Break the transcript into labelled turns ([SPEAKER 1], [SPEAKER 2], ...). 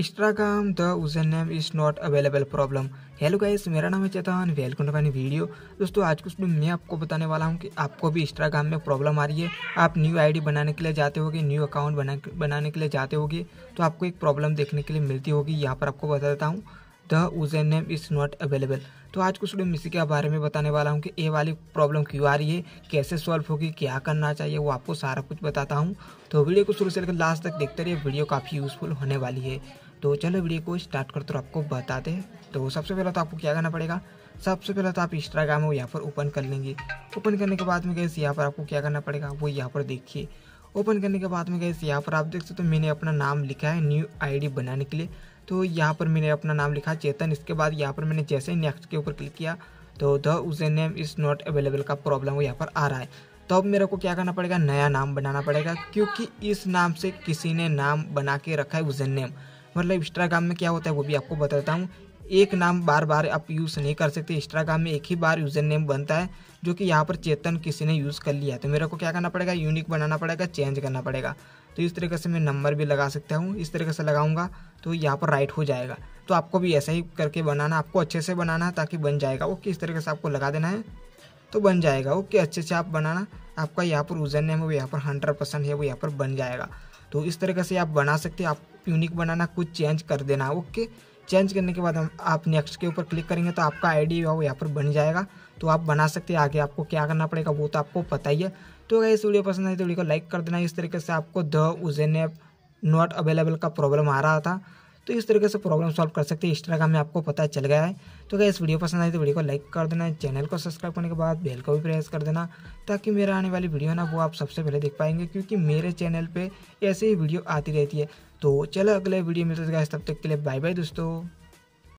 [SPEAKER 1] Instagram the user name is not available problem hello guys मेरा नाम है Chetan welcome to my video दोस्तों आज कुछ उसमें मैं आपको बताने वाला हूँ कि आपको भी इंस्टाग्राम में प्रॉब्लम आ रही है आप न्यू आईडी बनाने के लिए जाते होगे न्यू अकाउंट बना बनाने के लिए जाते होगे तो आपको एक प्रॉब्लम देखने के लिए मिलती होगी यहाँ पर आपको बता देता हूँ the user name is not available तो आज कुछ मैं इसी के बारे में बताने वाला हूँ कि ये वाली प्रॉब्लम क्यों आ रही है कैसे सॉल्व होगी क्या करना चाहिए वो आपको सारा कुछ बताता हूँ तो वीडियो को शुरू से लेकर लास्ट तक देखते रहिए वीडियो काफ़ी यूज़फुल होने वाली है तो चलो वीडियो को स्टार्ट करते हो आपको बताते हैं तो सबसे पहले तो आपको क्या करना पड़ेगा सबसे पहले तो आप इंस्टाग्राम को यहाँ पर ओपन कर लेंगे ओपन करने के बाद में गए यहाँ पर आपको क्या करना पड़ेगा वो यहाँ पर देखिए ओपन करने के बाद में गए यहाँ पर आप देख सकते हो मैंने अपना नाम लिखा है न्यू आईडी बनाने के लिए तो यहाँ पर मैंने अपना नाम लिखा चेतन इसके बाद यहाँ पर मैंने जैसे ही नेक्स्ट के ऊपर क्लिक किया तो the user name is not available का प्रॉब्लम यहाँ पर आ रहा है तो अब मेरे को क्या करना पड़ेगा नया नाम बनाना पड़ेगा क्योंकि इस नाम से किसी ने नाम बना के रखा है उजे नेम मतलब इंस्टाग्राम में क्या होता है वो भी आपको बताता हूँ एक नाम बार बार आप यूज़ नहीं कर सकते इंस्टाग्राम में एक ही बार यूज़र नेम बनता है जो कि यहाँ पर चेतन किसी ने यूज़ कर लिया है तो मेरे को क्या करना पड़ेगा यूनिक बनाना पड़ेगा चेंज करना पड़ेगा तो इस तरीके से मैं नंबर भी लगा सकता हूँ इस तरीके से लगाऊंगा तो यहाँ पर राइट हो जाएगा तो आपको भी ऐसा ही करके बनाना आपको अच्छे से बनाना है ताकि बन जाएगा ओके इस तरीके से आपको लगा देना है तो बन जाएगा ओके अच्छे से आप बनाना आपका यहाँ पर यूज़र नेम है वो यहाँ पर हंड्रेड परसेंट है वो यहाँ पर बन जाएगा तो इस तरीके से आप बना सकते हैं आप यूनिक बनाना कुछ चेंज कर देना ओके चेंज करने के बाद हम आप नेक्स्ट के ऊपर क्लिक करेंगे तो आपका आईडी डी वो यहाँ पर बन जाएगा तो आप बना सकते हैं आगे आपको क्या करना पड़ेगा वो तो आपको पता ही है तो अगर इस वीडियो पसंद आई तो वीडियो को लाइक कर देना इस तरीके से आपको द उजेन नॉट अवेलेबल का प्रॉब्लम आ रहा था तो इस तरीके से प्रॉब्लम सॉल्व कर सकते हैं इस तरह का हमें आपको पता चल गया है तो अगर इस वीडियो पसंद आई तो वीडियो को लाइक कर देना चैनल को सब्सक्राइब करने के बाद बेल को भी प्रेस कर देना ताकि मेरा आने वाली वीडियो ना वो आप सबसे पहले देख पाएंगे क्योंकि मेरे चैनल पर ऐसे ही वीडियो आती रहती है तो चलो अगले वीडियो मिलते तब तक के लिए बाय बाय दोस्तों